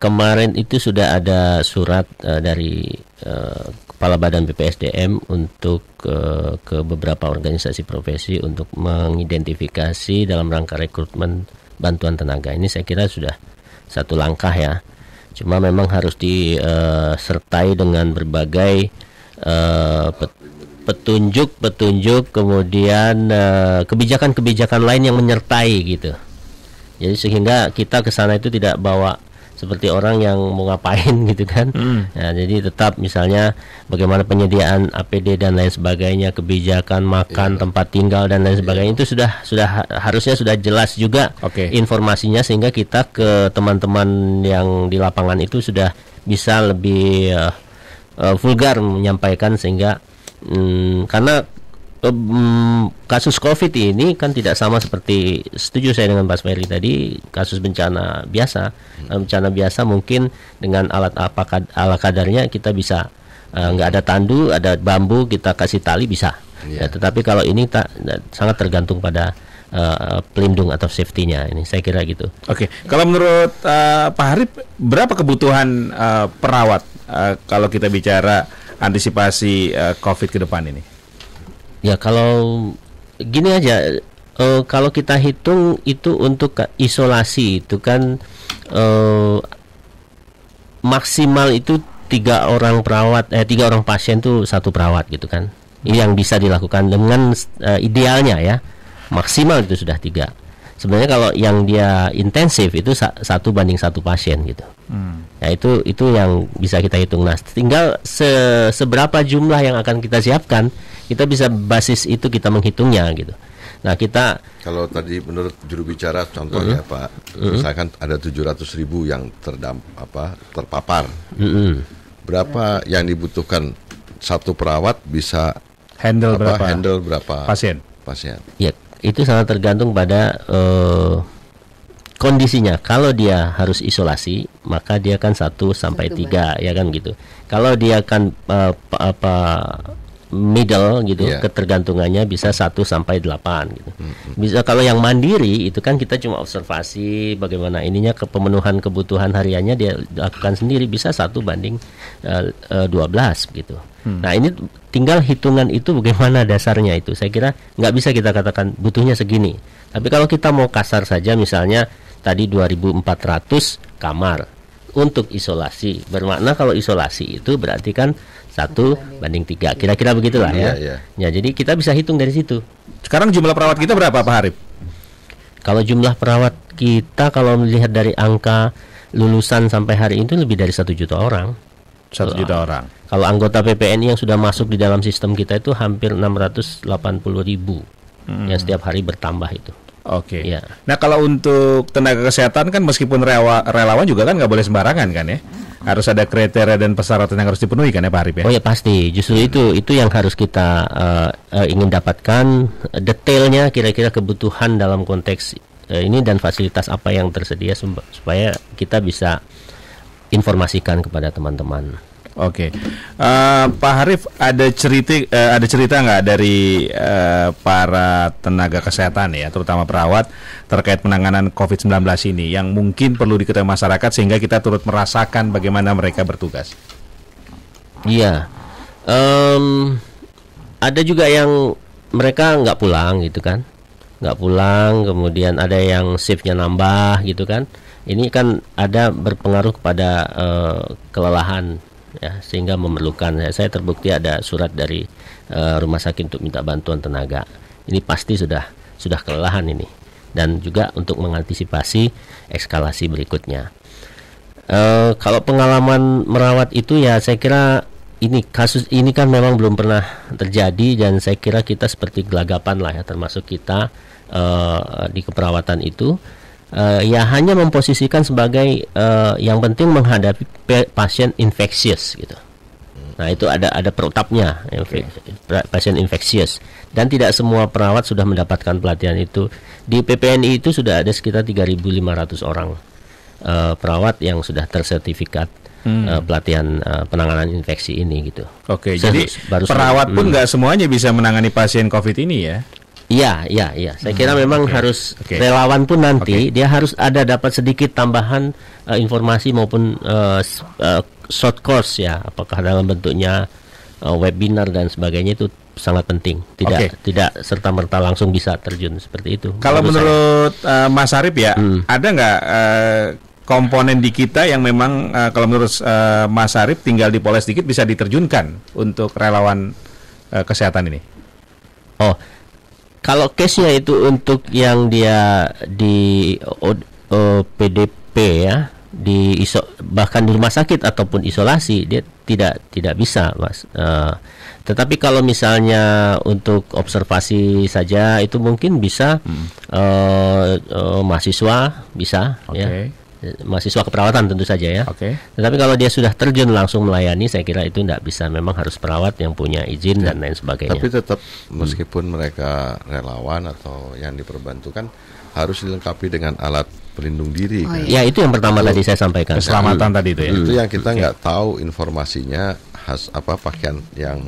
Kemarin itu sudah ada surat uh, dari uh, Kepala Badan BPSDM untuk uh, ke beberapa organisasi profesi untuk mengidentifikasi dalam rangka rekrutmen bantuan tenaga. Ini saya kira sudah satu langkah ya. Cuma memang harus disertai dengan berbagai Eh, petunjuk petunjuk-petunjuk kemudian eh, kebijakan-kebijakan uh, lain yang menyertai gitu. Jadi sehingga kita ke sana itu tidak bawa seperti orang yang mau ngapain gitu kan. Mm. Nah, jadi tetap misalnya bagaimana penyediaan APD dan lain sebagainya, kebijakan makan, yeah. tempat tinggal dan lain sebagainya yeah. itu sudah sudah harusnya sudah jelas juga okay. informasinya sehingga kita ke teman-teman yang di lapangan itu sudah bisa lebih uh, uh, vulgar menyampaikan sehingga um, karena um, kasus COVID ini kan tidak sama seperti setuju saya dengan Mas Meri tadi kasus bencana biasa hmm. Eh, bencana biasa mungkin dengan alat apa kad, ala kadarnya kita bisa eh, nggak uh, ada tandu ada bambu kita kasih tali bisa yeah. ya, tetapi kalau ini tak sangat tergantung pada uh, pelindung atau safety-nya ini saya kira gitu. Oke, okay. kalau menurut uh, Pak Harif berapa kebutuhan uh, perawat Eh, kalau kita bicara antisipasi uh, COVID ke depan ini? Ya kalau gini aja, uh, kalau kita hitung itu untuk isolasi itu kan uh, maksimal itu tiga orang perawat, eh tiga orang pasien tuh satu perawat gitu kan? Ini yang bisa dilakukan dengan uh, idealnya ya maksimal itu sudah tiga sebenarnya kalau yang dia intensif itu satu banding satu pasien gitu. Hmm. Nah itu itu yang bisa kita hitung. Nah tinggal se seberapa jumlah yang akan kita siapkan, kita bisa basis itu kita menghitungnya gitu. Nah kita kalau tadi menurut juru bicara contohnya mm-hmm. uh -huh. Pak, uh mm-hmm. -huh. misalkan ada 700 ribu yang terdamp apa terpapar, uh mm-hmm. -huh. berapa yang dibutuhkan satu perawat bisa handle apa, berapa handle berapa pasien pasien. Ya itu sangat tergantung pada uh, kondisinya. Kalau dia harus isolasi maka dia kan 1 sampai 3 ya kan gitu. Kalau dia kan apa, eh, apa middle gitu yeah. ketergantungannya bisa 1 sampai 8 gitu. Hmm, hmm. Bisa kalau yang mandiri itu kan kita cuma observasi bagaimana ininya kepemenuhan kebutuhan hariannya dia lakukan sendiri bisa satu banding uh, uh, 12 gitu. Hmm. Nah, ini tinggal hitungan itu bagaimana dasarnya itu. Saya kira nggak bisa kita katakan butuhnya segini. Tapi kalau kita mau kasar saja misalnya tadi 2400 kamar untuk isolasi bermakna kalau isolasi itu berarti kan satu banding tiga kira-kira begitulah ya. Iya, iya. Ya, jadi kita bisa hitung dari situ sekarang jumlah perawat kita berapa Pak Harif kalau jumlah perawat kita kalau melihat dari angka lulusan sampai hari itu lebih dari satu juta orang satu juta orang kalau anggota PPNI yang sudah masuk di dalam sistem kita itu hampir 680 ribu hmm. yang setiap hari bertambah itu Oke. Okay. Ya. Nah kalau untuk tenaga kesehatan kan meskipun rewa, relawan juga kan nggak boleh sembarangan kan ya, harus ada kriteria dan persyaratan yang harus dipenuhi kan ya Pak Arif ya. Oh ya pasti, justru hmm. itu itu yang harus kita uh, uh, ingin dapatkan detailnya kira-kira kebutuhan dalam konteks uh, ini dan fasilitas apa yang tersedia supaya kita bisa informasikan kepada teman-teman. Oke, okay. uh, eh, Pak Harif ada cerita uh, ada cerita nggak dari uh, para tenaga kesehatan ya, terutama perawat terkait penanganan COVID-19 ini yang mungkin perlu diketahui masyarakat sehingga kita turut merasakan bagaimana mereka bertugas. Iya, um, ada juga yang mereka nggak pulang gitu kan, nggak pulang, kemudian ada yang shiftnya nambah gitu kan. Ini kan ada berpengaruh kepada uh, kelelahan ya sehingga memerlukan ya, saya terbukti ada surat dari uh, rumah sakit untuk minta bantuan tenaga ini pasti sudah sudah kelelahan ini dan juga untuk mengantisipasi eskalasi berikutnya uh, kalau pengalaman merawat itu ya saya kira ini kasus ini kan memang belum pernah terjadi dan saya kira kita seperti gelagapan lah ya termasuk kita uh, di keperawatan itu uh, ya hanya memposisikan sebagai uh, yang penting menghadapi pasien infeksius gitu. Nah itu ada ada perutapnya ya, okay. pasien infeksius dan tidak semua perawat sudah mendapatkan pelatihan itu di PPNI itu sudah ada sekitar 3.500 orang uh, perawat yang sudah tersertifikat hmm. pelatihan uh, penanganan infeksi ini gitu. Oke, jadi perawat pun hmm. nggak semuanya bisa menangani pasien COVID ini ya? Iya, iya, iya. Saya kira hmm, memang okay. harus okay. relawan pun nanti okay. dia harus ada dapat sedikit tambahan uh, informasi maupun uh, uh, short course ya, apakah dalam bentuknya uh, webinar dan sebagainya itu sangat penting. Tidak okay. tidak serta merta langsung bisa terjun seperti itu. Kalau menurut saya. uh, Mas Arif ya, hmm. ada nggak uh, komponen di kita yang memang uh, kalau menurut uh, Mas Arif tinggal dipoles sedikit bisa diterjunkan untuk relawan uh, kesehatan ini? Oh kalau case-nya itu untuk yang dia di o, o, PDP ya, di iso, bahkan di rumah sakit ataupun isolasi dia tidak tidak bisa mas uh, tetapi kalau misalnya untuk observasi saja itu mungkin bisa hmm. uh, uh, mahasiswa bisa okay. ya mahasiswa keperawatan tentu saja ya. Oke. Okay. Tetapi kalau dia sudah terjun langsung melayani, saya kira itu tidak bisa. Memang harus perawat yang punya izin dan lain sebagainya. Tapi tetap hmm. meskipun hmm. mereka relawan atau yang diperbantukan harus dilengkapi dengan alat pelindung diri. Oh, kan? Iya. Ya itu yang pertama itu, tadi saya sampaikan. Keselamatan tadi itu ya. Itu yang kita hmm. nggak okay. Ya. tahu informasinya khas apa pakaian yang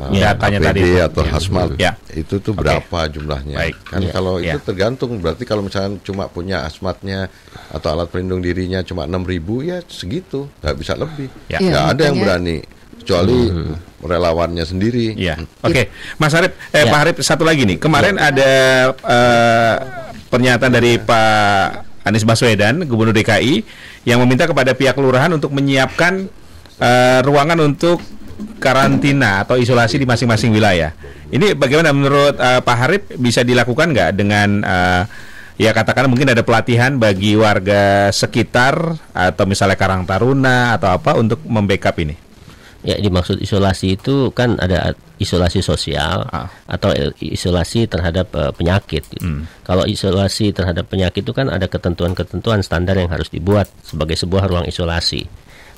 uh, nah, datanya ya, APD tadi atau ya. ya. itu tuh okay. berapa jumlahnya Baik. kan ya. kalau ya. itu tergantung berarti kalau misalnya cuma punya asmatnya atau alat pelindung dirinya cuma enam ribu ya segitu nggak bisa lebih ya. nggak ya, ada yang berani kecuali hmm. relawannya sendiri. Ya. Hmm. Oke, okay. Gitu. Mas Harip, eh, ya. Pak Harip satu lagi nih. Kemarin ya. ada uh, pernyataan dari Pak Anies Baswedan, Gubernur DKI, yang meminta kepada pihak kelurahan untuk menyiapkan uh, ruangan untuk karantina atau isolasi di masing-masing wilayah. Ini bagaimana menurut uh, Pak Harip bisa dilakukan nggak dengan uh, ya katakanlah mungkin ada pelatihan bagi warga sekitar atau misalnya Karang Taruna atau apa untuk membackup ini? Ya dimaksud isolasi itu kan ada isolasi sosial ah. atau isolasi terhadap uh, penyakit. Gitu. Hmm. Kalau isolasi terhadap penyakit itu kan ada ketentuan-ketentuan standar yang harus dibuat sebagai sebuah ruang isolasi.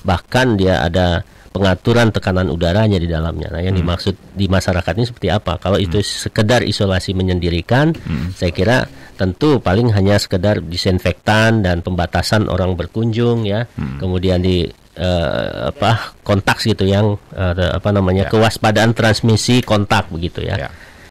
Bahkan dia ada pengaturan tekanan udaranya di dalamnya. Nah, yang hmm. dimaksud di masyarakat ini seperti apa? Kalau hmm. itu sekedar isolasi menyendirikan, hmm. saya kira tentu paling hanya sekedar disinfektan dan pembatasan orang berkunjung ya. Hmm. Kemudian di uh, apa kontak gitu yang uh, apa namanya ya. kewaspadaan transmisi kontak begitu ya. ya